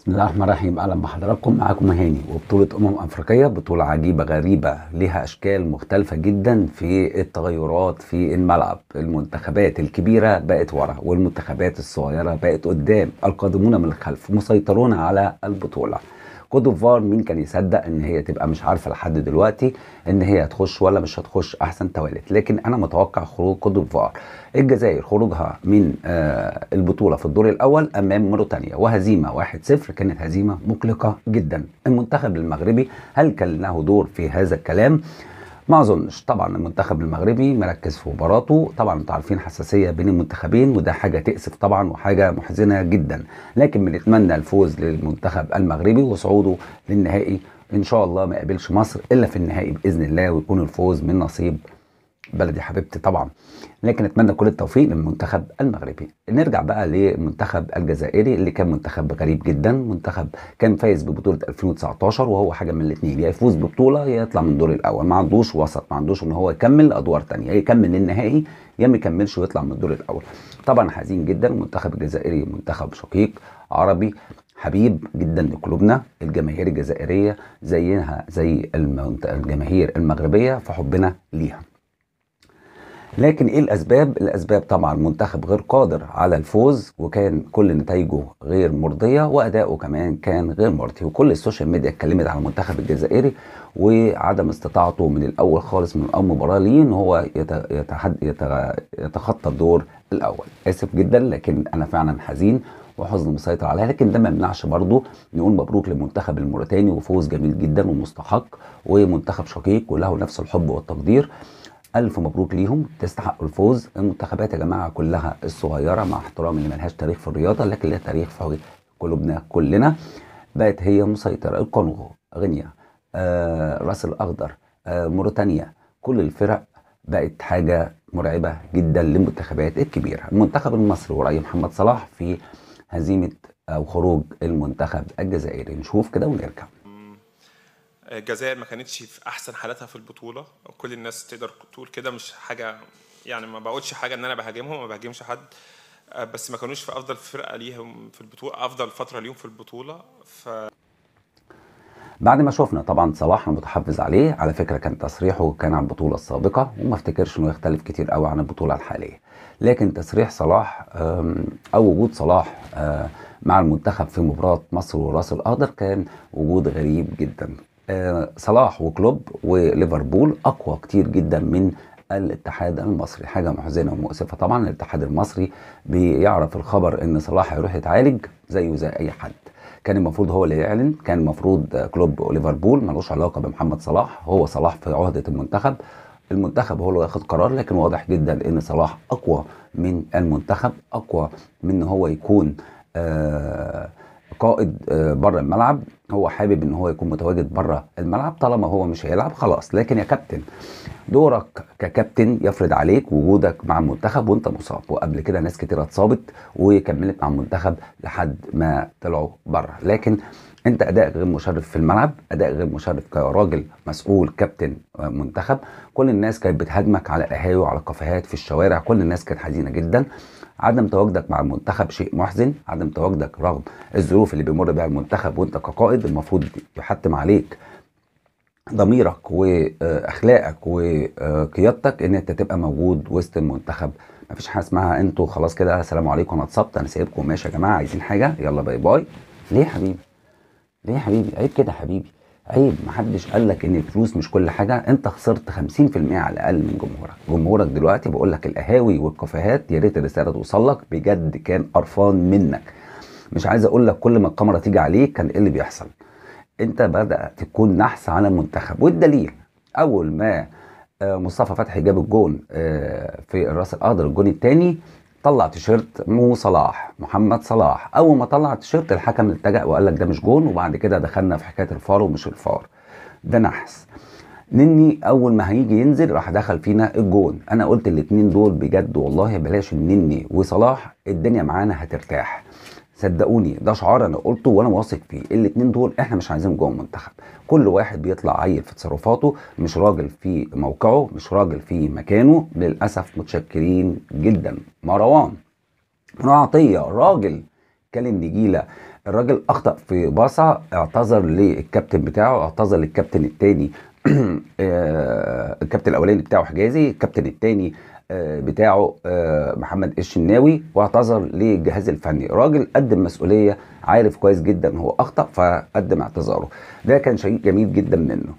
بسم الله الرحمن الرحيم اهلا بحضراتكم معاكم هاني وبطوله امم افريقيه بطوله عجيبه غريبه لها اشكال مختلفه جدا في التغيرات في الملعب المنتخبات الكبيره بقت ورا والمنتخبات الصغيره بقت قدام القادمون من الخلف مسيطرون على البطوله كوت ديفوار مين كان يصدق ان هي تبقى مش عارفه لحد دلوقتي ان هي هتخش ولا مش هتخش احسن توالت لكن انا متوقع خروج كوت ديفوار الجزائر خروجها من آه البطوله في الدور الاول امام موريتانيا وهزيمه 1-0 كانت هزيمه مقلقه جدا المنتخب المغربي هل كان له دور في هذا الكلام ما اظنش طبعا المنتخب المغربي مركز في مباراته طبعا انتوا عارفين حساسيه بين المنتخبين وده حاجه تاسف طبعا وحاجه محزنه جدا لكن بنتمنى الفوز للمنتخب المغربي وصعوده للنهائي ان شاء الله ما يقابلش مصر الا في النهائي باذن الله ويكون الفوز من نصيب بلدي حبيبتي طبعا لكن اتمنى كل التوفيق للمنتخب المغربي نرجع بقى للمنتخب الجزائري اللي كان منتخب غريب جدا منتخب كان فايز ببطوله 2019 وهو حاجه من الاثنين يا يفوز ببطوله يا يطلع من الدور الاول ما عندوش وسط ما عندوش ان هو يكمل ادوار ثانيه يكمل للنهائي يا ما يكملش ويطلع من الدور الاول طبعا حزين جدا المنتخب الجزائري منتخب شقيق عربي حبيب جدا لقلوبنا الجماهير الجزائريه زيها زي الجماهير المغربيه فحبنا ليها لكن ايه الاسباب الاسباب طبعا منتخب غير قادر على الفوز وكان كل نتائجه غير مرضيه واداؤه كمان كان غير مرضي وكل السوشيال ميديا اتكلمت على المنتخب الجزائري وعدم استطاعته من الاول خالص من اول مباراه ليه ان هو يتحد يتخطى الدور الاول اسف جدا لكن انا فعلا حزين وحزن مسيطر عليها لكن ده ما يمنعش برضه نقول مبروك للمنتخب الموريتاني وفوز جميل جدا ومستحق ومنتخب شقيق وله نفس الحب والتقدير الف مبروك ليهم تستحقوا الفوز المنتخبات يا جماعه كلها الصغيره مع احترام اللي ملهاش تاريخ في الرياضه لكن لها تاريخ في قلوبنا كلنا بقت هي مسيطره الكونغو غينيا آه راس الاخضر آه موريتانيا كل الفرق بقت حاجه مرعبه جدا للمنتخبات الكبيره المنتخب المصري ورأي محمد صلاح في هزيمه او خروج المنتخب الجزائري نشوف كده ونرجع الجزائر ما كانتش في احسن حالاتها في البطوله كل الناس تقدر تقول كده مش حاجه يعني ما بقولش حاجه ان انا بهاجمهم ما بهاجمش حد آه، بس ما كانوش في افضل فرقه ليهم في البطوله افضل فتره ليهم في البطوله ف بعد ما شفنا طبعا صلاح انا متحفز عليه على فكره كان تصريحه كان عن البطوله السابقه وما افتكرش انه يختلف كتير قوي عن البطوله الحاليه لكن تصريح صلاح او وجود صلاح آه، مع المنتخب في مباراه مصر وراس الاخضر كان وجود غريب جدا آه، صلاح وكلوب وليفربول اقوى كتير جدا من الاتحاد المصري حاجة محزنة ومؤسفة طبعا الاتحاد المصري بيعرف الخبر ان صلاح هيروح يتعالج زيه زي اي حد كان المفروض هو اللي يعلن كان المفروض كلوب وليفربول ملوش علاقة بمحمد صلاح هو صلاح في عهدة المنتخب المنتخب هو اللي ياخد قرار لكن واضح جدا ان صلاح اقوى من المنتخب اقوى من هو يكون آه قائد آه، بره الملعب هو حابب ان هو يكون متواجد بره الملعب طالما هو مش هيلعب خلاص لكن يا كابتن دورك ككابتن يفرض عليك وجودك مع المنتخب وانت مصاب وقبل كده ناس كتير اتصابت وكملت مع المنتخب لحد ما طلعوا بره لكن انت ادائك غير مشرف في الملعب اداء غير مشرف كراجل مسؤول كابتن آه، منتخب كل الناس كانت بتهاجمك على قهاوي وعلى كافيهات في الشوارع كل الناس كانت حزينه جدا عدم تواجدك مع المنتخب شيء محزن عدم تواجدك رغم الظروف اللي بيمر بها المنتخب وانت كقائد المفروض يحتم عليك ضميرك واخلاقك وقيادتك ان انت تبقى موجود وسط المنتخب مفيش حاجه اسمها انتوا خلاص كده السلام عليكم انا اتصبت انا سايبكم ماشي يا جماعه عايزين حاجه يلا باي باي ليه يا حبيبي ليه يا حبيبي عيب كده حبيبي عيب محدش قال لك ان الفلوس مش كل حاجه انت خسرت 50% على الاقل من جمهورك جمهورك دلوقتي بقول لك القهاوي والكافيهات يا ريت الرساله توصل لك بجد كان قرفان منك مش عايز اقول لك كل ما الكاميرا تيجي عليك كان ايه اللي بيحصل انت بدات تكون نحس على المنتخب والدليل اول ما آه، مصطفى فتحي جاب الجون آه، في الراس الاخضر الجون الثاني طلع تيشيرت مو صلاح محمد صلاح اول ما طلع تيشيرت الحكم التجأ وقال لك ده مش جون وبعد كده دخلنا في حكايه الفار ومش الفار ده نحس نني اول ما هيجي ينزل راح دخل فينا الجون انا قلت الاتنين دول بجد والله بلاش النني وصلاح الدنيا معانا هترتاح صدقوني ده شعار انا قلته وانا واثق فيه الاثنين دول احنا مش عايزينهم جوه المنتخب كل واحد بيطلع عيل في تصرفاته مش راجل في موقعه مش راجل في مكانه للاسف متشكرين جدا مروان عطيه راجل كلم نجيله الراجل اخطا في باصه اعتذر للكابتن بتاعه اعتذر للكابتن الثاني آه، الكابتن الاولاني بتاعه حجازي الكابتن الثاني آه، بتاعه آه، محمد الشناوي واعتذر للجهاز الفني راجل قدم مسؤولية عارف كويس جدا هو أخطأ فقدم اعتذاره ده كان شيء جميل جدا منه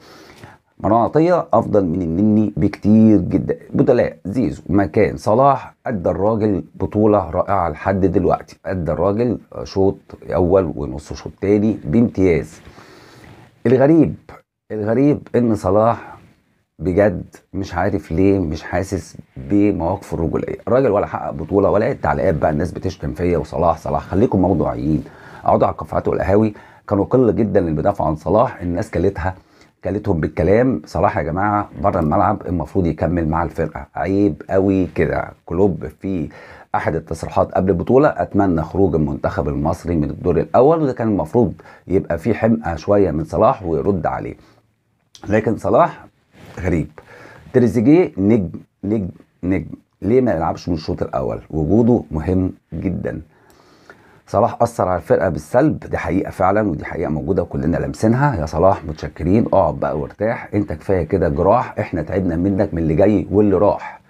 مروان عطيه أفضل من النني بكتير جدا بدلاء زيزو مكان صلاح أدى الراجل بطولة رائعة لحد دلوقتي أدى الراجل شوط أول ونص شوط تاني بامتياز الغريب الغريب إن صلاح بجد مش عارف ليه مش حاسس بمواقفه الرجوليه، الراجل ولا حقق بطوله ولا التعليقات بقى الناس بتشتم فيا وصلاح صلاح خليكم موضوعيين، اقعدوا على القفعات والقهاوي كانوا قله جدا اللي بيدافعوا عن صلاح الناس كلتها كلتهم بالكلام صلاح يا جماعه بره الملعب المفروض يكمل مع الفرقه عيب قوي كده كلوب في احد التصريحات قبل البطوله اتمنى خروج المنتخب المصري من الدور الاول وده كان المفروض يبقى في حمقه شويه من صلاح ويرد عليه لكن صلاح غريب تريزيجيه نجم نجم نجم ليه ما يلعبش من الشوط الاول وجوده مهم جدا صلاح اثر على الفرقه بالسلب دي حقيقه فعلا ودي حقيقه موجوده وكلنا لامسينها يا صلاح متشكرين اقعد بقى وارتاح انت كفايه كده جراح احنا تعبنا منك من اللي جاي واللي راح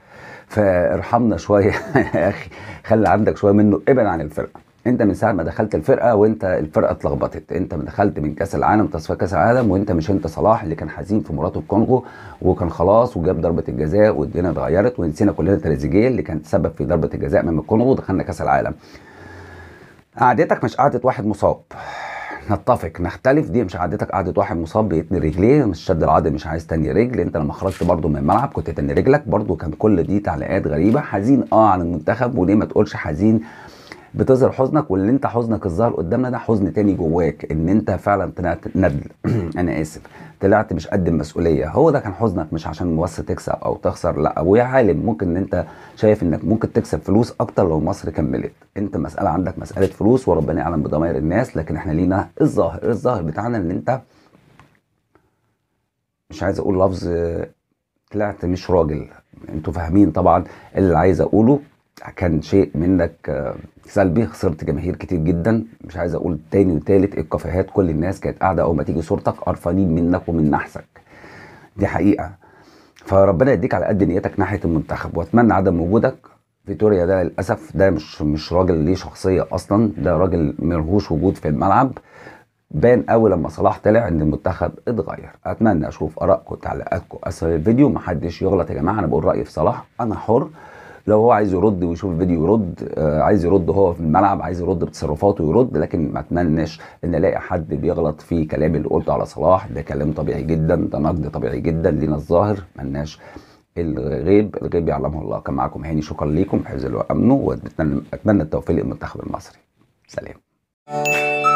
فارحمنا شويه يا اخي خلي عندك شويه منه ابعد عن الفرقه انت من ساعه ما دخلت الفرقه وانت الفرقه اتلخبطت انت دخلت من كاس العالم تصفيات كاس العالم وانت مش انت صلاح اللي كان حزين في مباراه الكونغو وكان خلاص وجاب ضربه الجزاء والدنيا اتغيرت ونسينا كلنا تريزيجيه اللي كان تسبب في ضربه الجزاء من الكونغو ودخلنا كاس العالم قعدتك مش قعده واحد مصاب نتفق نختلف دي مش قعدتك قعدت واحد مصاب بيتني رجليه مش شد العضل مش عايز تاني رجل انت لما خرجت برده من الملعب كنت تاني رجلك برده كان كل دي تعليقات غريبه حزين اه على المنتخب وليه ما تقولش حزين بتظهر حزنك واللي انت حزنك الظاهر قدامنا ده حزن تاني جواك ان انت فعلا طلعت ندل انا اسف طلعت مش قد المسؤوليه هو ده كان حزنك مش عشان مصر تكسب او تخسر لا ويا عالم ممكن ان انت شايف انك ممكن تكسب فلوس اكتر لو مصر كملت انت مساله عندك مساله فلوس وربنا يعلم بضمائر الناس لكن احنا لينا الظاهر الظاهر بتاعنا ان انت مش عايز اقول لفظ طلعت مش راجل انتوا فاهمين طبعا اللي عايز اقوله كان شيء منك آه، سلبي خسرت جماهير كتير جدا مش عايز اقول تاني وتالت الكافيهات كل الناس كانت قاعده اول ما تيجي صورتك قرفانين منك ومن نحسك دي حقيقه فربنا يديك على قد نيتك ناحيه المنتخب واتمنى عدم وجودك فيتوريا ده للاسف ده مش مش راجل ليه شخصيه اصلا ده راجل ملهوش وجود في الملعب بان اول لما صلاح طلع ان المنتخب اتغير اتمنى اشوف ارائكم وتعليقاتكم اسفل الفيديو محدش يغلط يا جماعه انا بقول رايي في صلاح انا حر لو هو عايز يرد ويشوف الفيديو يرد آه عايز يرد هو في الملعب عايز يرد بتصرفاته يرد لكن ما اتمناش ان الاقي حد بيغلط في كلامي اللي قلته على صلاح ده كلام طبيعي جدا ده نقد طبيعي جدا لينا الظاهر ما لناش الغيب الغيب يعلمه الله كان معاكم هاني شكرا ليكم حفظ الله وامنه واتمنى التوفيق للمنتخب المصري سلام